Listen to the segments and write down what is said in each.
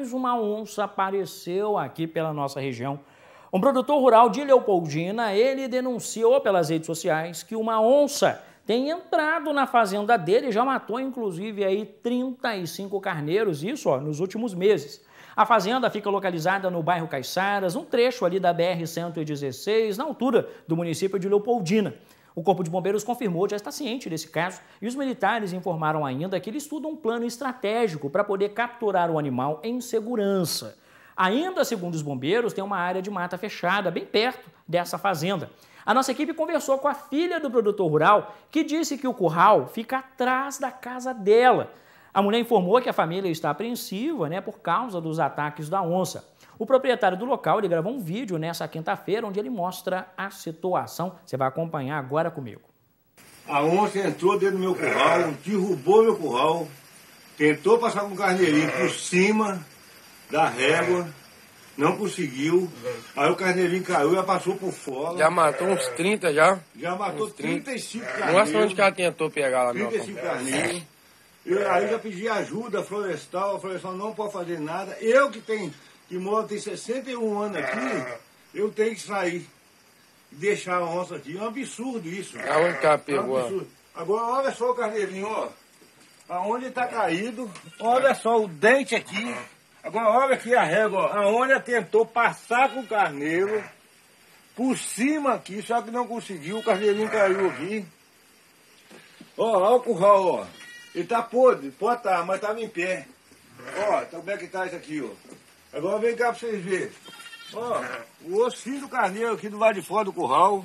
Mais uma onça apareceu aqui pela nossa região. Um produtor rural de Leopoldina, ele denunciou pelas redes sociais que uma onça tem entrado na fazenda dele, e já matou inclusive aí 35 carneiros, isso ó, nos últimos meses. A fazenda fica localizada no bairro Caiçaras, um trecho ali da BR-116, na altura do município de Leopoldina. O Corpo de Bombeiros confirmou, já está ciente desse caso, e os militares informaram ainda que ele estuda um plano estratégico para poder capturar o animal em segurança. Ainda segundo os bombeiros, tem uma área de mata fechada bem perto dessa fazenda. A nossa equipe conversou com a filha do produtor rural, que disse que o curral fica atrás da casa dela. A mulher informou que a família está apreensiva né, por causa dos ataques da onça. O proprietário do local ele gravou um vídeo nessa quinta-feira onde ele mostra a situação. Você vai acompanhar agora comigo. A onça entrou dentro do meu curral, derrubou meu curral, tentou passar com o carneirinho por cima da régua, não conseguiu. Aí o carneirinho caiu e passou por fora. Já matou uns 30 já? Já matou 30. 35 carneiros. Não onde que ela tentou pegar lá, 35 carneiros. Eu, aí já pedi ajuda florestal, a florestal não pode fazer nada. Eu que tenho, que moro, tem 61 anos aqui, é. eu tenho que sair e deixar a onça aqui. É um absurdo isso. a onça pegou? É um Agora olha só o carneirinho, ó. Aonde está caído, olha só o dente aqui. Agora olha aqui a régua, ó. aonde tentou passar com o carneiro, por cima aqui, só que não conseguiu, o carneirinho caiu aqui. Ó, olha o curral, ó. Ele tá podre, pode estar, tá, mas tava em pé. Ó, então como é que tá isso aqui, ó. Agora vem cá pra vocês verem. Ó, o ossinho do carneiro aqui do lado de fora do curral.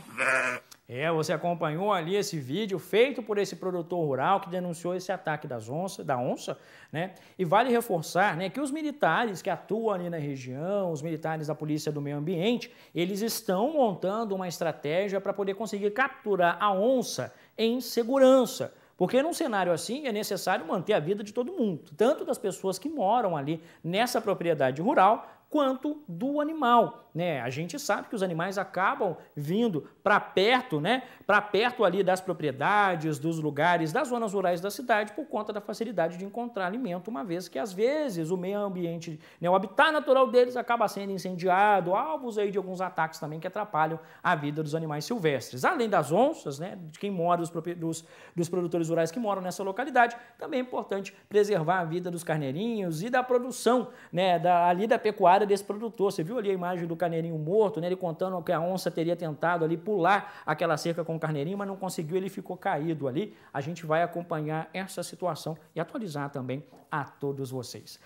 É, você acompanhou ali esse vídeo feito por esse produtor rural que denunciou esse ataque das onça, da onça, né? E vale reforçar, né, que os militares que atuam ali na região, os militares da Polícia do Meio Ambiente, eles estão montando uma estratégia para poder conseguir capturar a onça em segurança. Porque num cenário assim é necessário manter a vida de todo mundo, tanto das pessoas que moram ali nessa propriedade rural, quanto do animal. Né? A gente sabe que os animais acabam vindo para perto, né? para perto ali das propriedades, dos lugares, das zonas rurais da cidade, por conta da facilidade de encontrar alimento, uma vez que às vezes o meio ambiente, né? o habitat natural deles acaba sendo incendiado, alvos aí de alguns ataques também que atrapalham a vida dos animais silvestres. Além das onças, né? de quem mora, dos, dos, dos produtores rurais que moram nessa localidade, também é importante preservar a vida dos carneirinhos e da produção né? da, ali da pecuária desse produtor. Você viu ali a imagem do carneirinho morto, né? ele contando que a onça teria tentado ali pular aquela cerca com o carneirinho, mas não conseguiu, ele ficou caído ali. A gente vai acompanhar essa situação e atualizar também a todos vocês.